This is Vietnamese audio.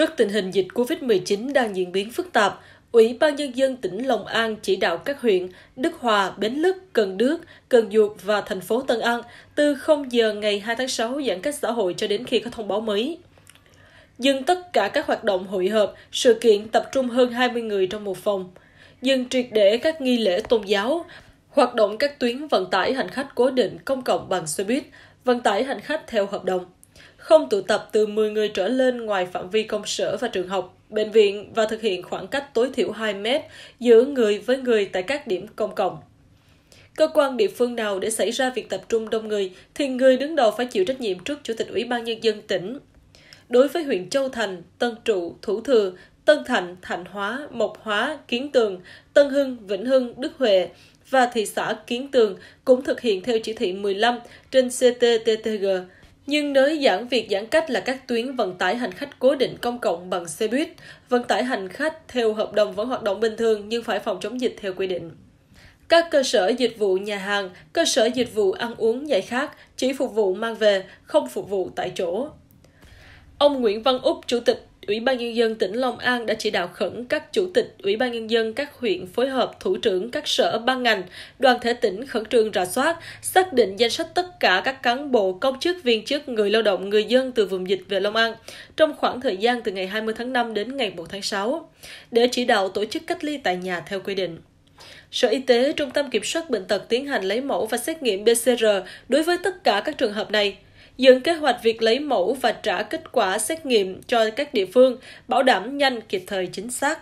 Trước tình hình dịch COVID-19 đang diễn biến phức tạp, Ủy ban Nhân dân tỉnh Long An chỉ đạo các huyện Đức Hòa, Bến Lức, Cần Đước, Cần Duộc và thành phố Tân An từ 0 giờ ngày 2 tháng 6 giãn cách xã hội cho đến khi có thông báo mới. Dừng tất cả các hoạt động hội họp, sự kiện tập trung hơn 20 người trong một phòng. Dừng triệt để các nghi lễ tôn giáo, hoạt động các tuyến vận tải hành khách cố định công cộng bằng xe buýt, vận tải hành khách theo hợp đồng không tụ tập từ 10 người trở lên ngoài phạm vi công sở và trường học, bệnh viện và thực hiện khoảng cách tối thiểu 2 mét giữa người với người tại các điểm công cộng. Cơ quan địa phương nào để xảy ra việc tập trung đông người thì người đứng đầu phải chịu trách nhiệm trước Chủ tịch Ủy ban Nhân dân tỉnh. Đối với huyện Châu Thành, Tân Trụ, Thủ Thừa, Tân Thạnh, Thạnh Hóa, Mộc Hóa, Kiến Tường, Tân Hưng, Vĩnh Hưng, Đức Huệ và thị xã Kiến Tường cũng thực hiện theo chỉ thị 15 trên CTTTG nhưng nới giãn việc giãn cách là các tuyến vận tải hành khách cố định công cộng bằng xe buýt, vận tải hành khách theo hợp đồng vẫn hoạt động bình thường nhưng phải phòng chống dịch theo quy định. Các cơ sở dịch vụ nhà hàng, cơ sở dịch vụ ăn uống giải khác chỉ phục vụ mang về, không phục vụ tại chỗ. Ông Nguyễn Văn Úc, Chủ tịch Ủy ban Nhân dân tỉnh Long An đã chỉ đạo khẩn các chủ tịch Ủy ban Nhân dân các huyện phối hợp thủ trưởng các sở ban ngành, đoàn thể tỉnh khẩn trương rà soát, xác định danh sách tất cả các cán bộ, công chức, viên chức, người lao động, người dân từ vùng dịch về Long An trong khoảng thời gian từ ngày 20 tháng 5 đến ngày 1 tháng 6 để chỉ đạo tổ chức cách ly tại nhà theo quy định. Sở Y tế, Trung tâm Kiểm soát Bệnh tật tiến hành lấy mẫu và xét nghiệm PCR đối với tất cả các trường hợp này – dựng kế hoạch việc lấy mẫu và trả kết quả xét nghiệm cho các địa phương, bảo đảm nhanh kịp thời chính xác.